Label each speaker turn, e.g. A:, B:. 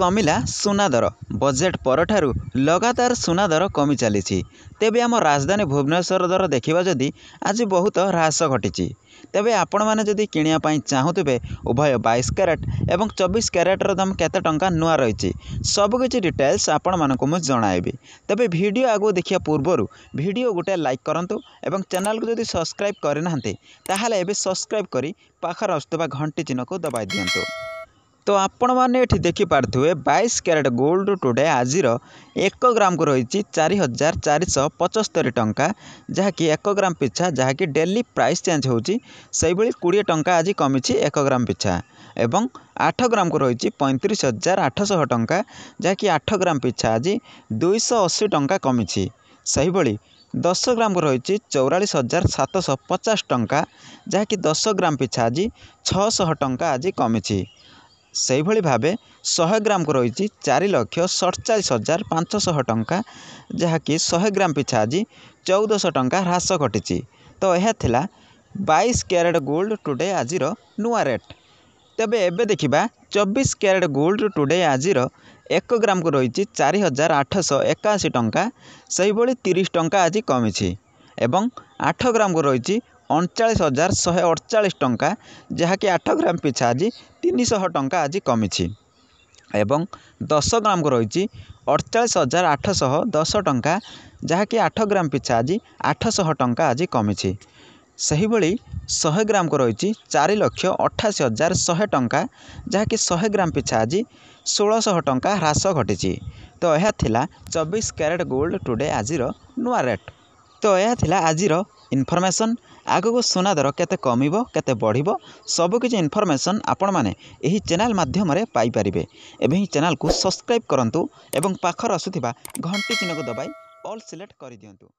A: କମିଲା ସୁନା ଦର ବଜେଟ୍ ପରଠାରୁ ଲଗାତାର ସୁନା ଦର କମି ଚାଲିଛି ତେବେ ଆମ ରାଜଧାନୀ ଭୁବନେଶ୍ୱର ଦର ଦେଖିବା ଯଦି ଆଜି ବହୁତ ହ୍ରାସ ଘଟିଛି ତେବେ ଆପଣମାନେ ଯଦି କିଣିବା ପାଇଁ ଚାହୁଁଥିବେ ଉଭୟ ବାଇଶ କ୍ୟାରେଟ୍ ଏବଂ ଚବିଶ କ୍ୟାରେଟ୍ର ଦାମ କେତେ ଟଙ୍କା ନୂଆ ରହିଛି ସବୁକିଛି ଡିଟେଲ୍ସ ଆପଣମାନଙ୍କୁ ମୁଁ ଜଣାଇବି ତେବେ ଭିଡ଼ିଓ ଆଗକୁ ଦେଖିବା ପୂର୍ବରୁ ଭିଡ଼ିଓ ଗୋଟେ ଲାଇକ୍ କରନ୍ତୁ ଏବଂ ଚ୍ୟାନେଲ୍କୁ ଯଦି ସବସ୍କ୍ରାଇବ୍ କରିନାହାନ୍ତି ତାହେଲେ ଏବେ ସବସ୍କ୍ରାଇବ୍ କରି ପାଖରେ ଆସୁଥିବା ଘଣ୍ଟି ଚିହ୍ନକୁ ଦବାଇ ଦିଅନ୍ତୁ ତ ଆପଣମାନେ ଏଠି ଦେଖିପାରୁଥିବେ ବାଇଶ କ୍ୟାରେଟ୍ ଗୋଲ୍ଡ ଟୁଡ଼େ ଆଜିର ଏକ ଗ୍ରାମକୁ ରହିଛି ଚାରି ହଜାର ଚାରିଶହ ପଞ୍ଚସ୍ତରୀ ଟଙ୍କା ଯାହାକି ଏକ ଗ୍ରାମ ପିଛା ଯାହାକି ଡେଲି ପ୍ରାଇସ୍ ଚେଞ୍ଜ ହେଉଛି ସେହିଭଳି କୋଡ଼ିଏ ଟଙ୍କା ଆଜି କମିଛି ଏକ ଗ୍ରାମ ପିଛା ଏବଂ ଆଠ ଗ୍ରାମକୁ ରହିଛି ପଇଁତିରିଶ ହଜାର ଆଠଶହ ଟଙ୍କା ଯାହାକି ଆଠ ଗ୍ରାମ ପିଛା ଆଜି ଦୁଇଶହ ଅଶୀ ଟଙ୍କା କମିଛି ସେହିଭଳି ଦଶ ଗ୍ରାମକୁ ରହିଛି ଚଉରାଳିଶ ହଜାର ସାତଶହ ପଚାଶ ଟଙ୍କା ଯାହାକି ଦଶ ଗ୍ରାମ ପିଛା ଆଜି ଛଅଶହ ଟଙ୍କା ଆଜି କମିଛି ସେହିଭଳି ଭାବେ ଶହେ ଗ୍ରାମକୁ ରହିଛି ଚାରି ଲକ୍ଷ ସତଚାଳିଶ ହଜାର ପାଞ୍ଚଶହ ଟଙ୍କା ଯାହାକି ଶହେ ଗ୍ରାମ ପିଛା ଆଜି ଚଉଦଶହ ଟଙ୍କା ହ୍ରାସ ଘଟିଛି ତ ଏହା ଥିଲା ବାଇଶ କ୍ୟାରେଟ୍ ଗୋଲ୍ଡ ଟୁଡ଼େ ଆଜିର ନୂଆ ରେଟ୍ ତେବେ ଏବେ ଦେଖିବା ଚବିଶ କ୍ୟାରେଟ୍ ଗୋଲ୍ଡ ଟୁଡ଼େ ଆଜିର ଏକ ଗ୍ରାମକୁ ରହିଛି ଚାରି ହଜାର ଆଠଶହ ଏକାଅଶୀ ଟଙ୍କା ସେହିଭଳି ତିରିଶ ଟଙ୍କା ଆଜି କମିଛି ଏବଂ ଆଠ ଗ୍ରାମକୁ ରହିଛି ଅଣଚାଳିଶ ହଜାର ଶହେ ଅଠଚାଳିଶ ଟଙ୍କା ଯାହାକି ଆଠ ଗ୍ରାମ ପିଛା ଆଜି ତିନିଶହ ଟଙ୍କା ଆଜି କମିଛି ଏବଂ ଦଶ ଗ୍ରାମକୁ ରହିଛି ଅଠଚାଳିଶ ହଜାର ଆଠଶହ ଦଶ ଟଙ୍କା ଯାହାକି ଆଠ ଗ୍ରାମ ପିଛା ଆଜି ଆଠଶହ ଟଙ୍କା ଆଜି କମିଛି ସେହିଭଳି ଶହେ ଗ୍ରାମକୁ ରହିଛି ଚାରି ଲକ୍ଷ ଅଠାଅଶୀ ହଜାର ଶହେ ଟଙ୍କା ଯାହାକି ଶହେ ଗ୍ରାମ ପିଛା ଆଜି ଷୋହଳଶହ ଟଙ୍କା ହ୍ରାସ ଘଟିଛି ତ ଏହା ଥିଲା ଚବିଶ କ୍ୟାରେଟ୍ ଗୋଲ୍ଡ ଟୁଡ଼େ ଆଜିର ନୂଆ ରେଟ୍ ତ ଏହା ଥିଲା ଆଜିର ଇନଫର୍ମେସନ୍ ଆଗକୁ ସୁନା ଦର କେତେ କମିବ କେତେ ବଢ଼ିବ ସବୁକିଛି ଇନଫର୍ମେସନ୍ ଆପଣମାନେ ଏହି ଚ୍ୟାନେଲ୍ ମାଧ୍ୟମରେ ପାଇପାରିବେ ଏବେ ଏହି ଚ୍ୟାନେଲ୍କୁ ସବସ୍କ୍ରାଇବ୍ କରନ୍ତୁ ଏବଂ ପାଖରେ ଆସୁଥିବା ଘଣ୍ଟି ଚିହ୍ନକୁ ଦବାଇ ଅଲ୍ ସିଲେକ୍ଟ କରିଦିଅନ୍ତୁ